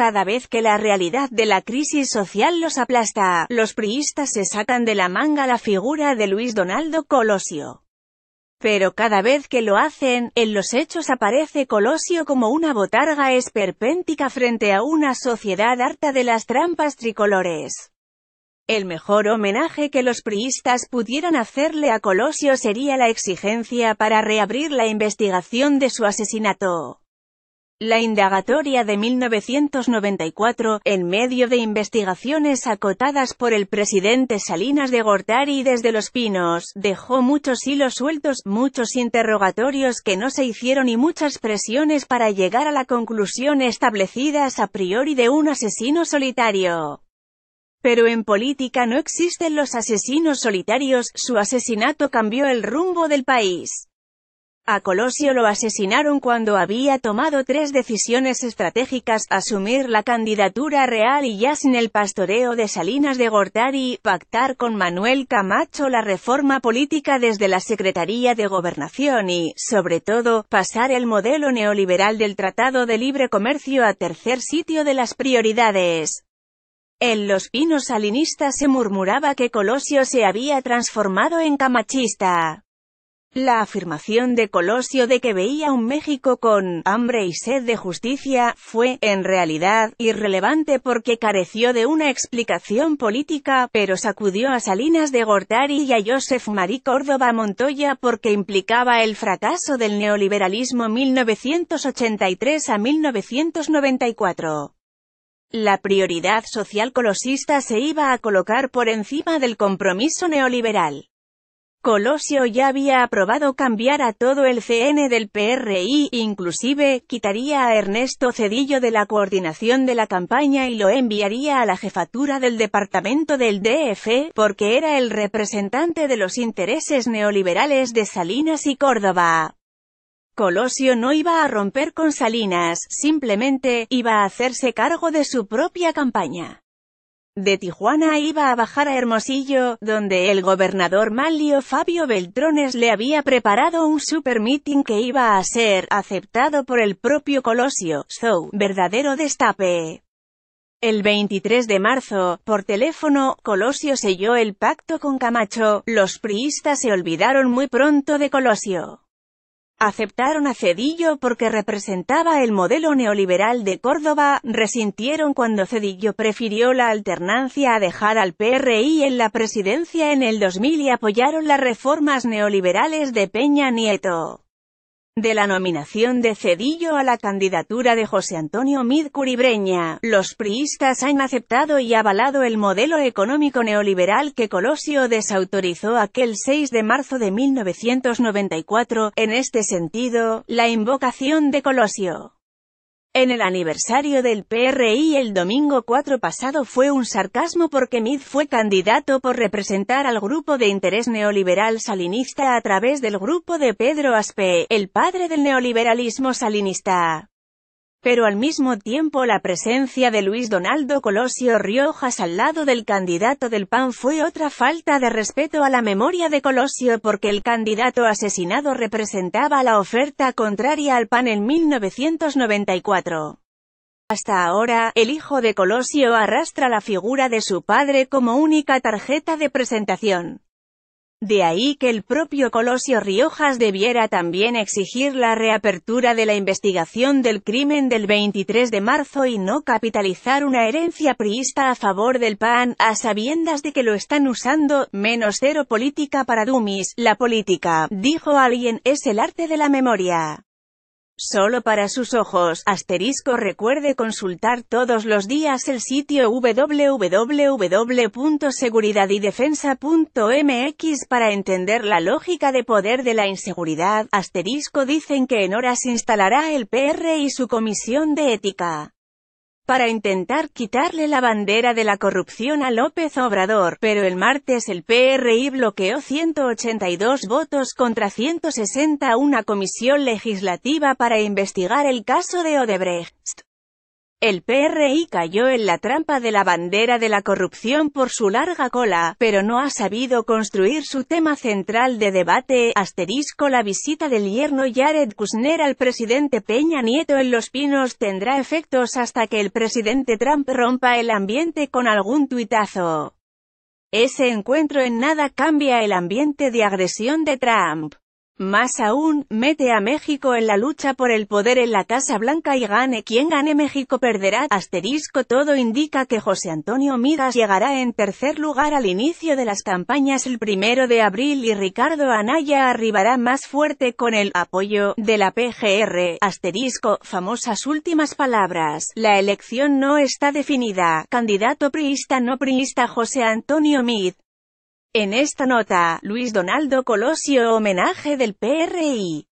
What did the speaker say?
cada vez que la realidad de la crisis social los aplasta, los priistas se sacan de la manga la figura de Luis Donaldo Colosio. Pero cada vez que lo hacen, en los hechos aparece Colosio como una botarga esperpéntica frente a una sociedad harta de las trampas tricolores. El mejor homenaje que los priistas pudieran hacerle a Colosio sería la exigencia para reabrir la investigación de su asesinato. La indagatoria de 1994, en medio de investigaciones acotadas por el presidente Salinas de Gortari desde Los Pinos, dejó muchos hilos sueltos, muchos interrogatorios que no se hicieron y muchas presiones para llegar a la conclusión establecidas a priori de un asesino solitario. Pero en política no existen los asesinos solitarios, su asesinato cambió el rumbo del país. A Colosio lo asesinaron cuando había tomado tres decisiones estratégicas, asumir la candidatura real y ya sin el pastoreo de Salinas de Gortari, pactar con Manuel Camacho la reforma política desde la Secretaría de Gobernación y, sobre todo, pasar el modelo neoliberal del Tratado de Libre Comercio a tercer sitio de las prioridades. En los pinos salinistas se murmuraba que Colosio se había transformado en camachista. La afirmación de Colosio de que veía un México con hambre y sed de justicia fue, en realidad, irrelevante porque careció de una explicación política, pero sacudió a Salinas de Gortari y a Josef Marí Córdoba Montoya porque implicaba el fracaso del neoliberalismo 1983 a 1994. La prioridad social colosista se iba a colocar por encima del compromiso neoliberal. Colosio ya había aprobado cambiar a todo el CN del PRI, inclusive, quitaría a Ernesto Cedillo de la coordinación de la campaña y lo enviaría a la jefatura del departamento del DF, porque era el representante de los intereses neoliberales de Salinas y Córdoba. Colosio no iba a romper con Salinas, simplemente, iba a hacerse cargo de su propia campaña de Tijuana iba a bajar a Hermosillo, donde el gobernador Malio Fabio Beltrones le había preparado un super meeting que iba a ser aceptado por el propio Colosio, Zou, verdadero destape. El 23 de marzo, por teléfono, Colosio selló el pacto con Camacho, los priistas se olvidaron muy pronto de Colosio aceptaron a Cedillo porque representaba el modelo neoliberal de Córdoba, resintieron cuando Cedillo prefirió la alternancia a dejar al PRI en la presidencia en el 2000 y apoyaron las reformas neoliberales de Peña Nieto de la nominación de Cedillo a la candidatura de José Antonio Mid Curibreña, los priistas han aceptado y avalado el modelo económico neoliberal que Colosio desautorizó aquel 6 de marzo de 1994. En este sentido, la invocación de Colosio en el aniversario del PRI el domingo 4 pasado fue un sarcasmo porque Mid fue candidato por representar al grupo de interés neoliberal salinista a través del grupo de Pedro Aspe, el padre del neoliberalismo salinista pero al mismo tiempo la presencia de Luis Donaldo Colosio Riojas al lado del candidato del PAN fue otra falta de respeto a la memoria de Colosio porque el candidato asesinado representaba la oferta contraria al PAN en 1994. Hasta ahora, el hijo de Colosio arrastra la figura de su padre como única tarjeta de presentación. De ahí que el propio Colosio Riojas debiera también exigir la reapertura de la investigación del crimen del 23 de marzo y no capitalizar una herencia priista a favor del PAN, a sabiendas de que lo están usando, menos cero política para Dumis, la política, dijo alguien, es el arte de la memoria. Solo para sus ojos, asterisco recuerde consultar todos los días el sitio www.seguridadydefensa.mx para entender la lógica de poder de la inseguridad, asterisco dicen que en horas instalará el PR y su comisión de ética para intentar quitarle la bandera de la corrupción a López Obrador, pero el martes el PRI bloqueó 182 votos contra 160 una comisión legislativa para investigar el caso de Odebrecht. El PRI cayó en la trampa de la bandera de la corrupción por su larga cola, pero no ha sabido construir su tema central de debate, asterisco la visita del yerno Jared Kushner al presidente Peña Nieto en Los Pinos tendrá efectos hasta que el presidente Trump rompa el ambiente con algún tuitazo. Ese encuentro en nada cambia el ambiente de agresión de Trump. Más aún, mete a México en la lucha por el poder en la Casa Blanca y gane quien gane México perderá. Asterisco todo indica que José Antonio Midas llegará en tercer lugar al inicio de las campañas el primero de abril y Ricardo Anaya arribará más fuerte con el apoyo de la PGR. Asterisco, famosas últimas palabras. La elección no está definida. Candidato priista no priista José Antonio Mid. En esta nota, Luis Donaldo Colosio homenaje del PRI.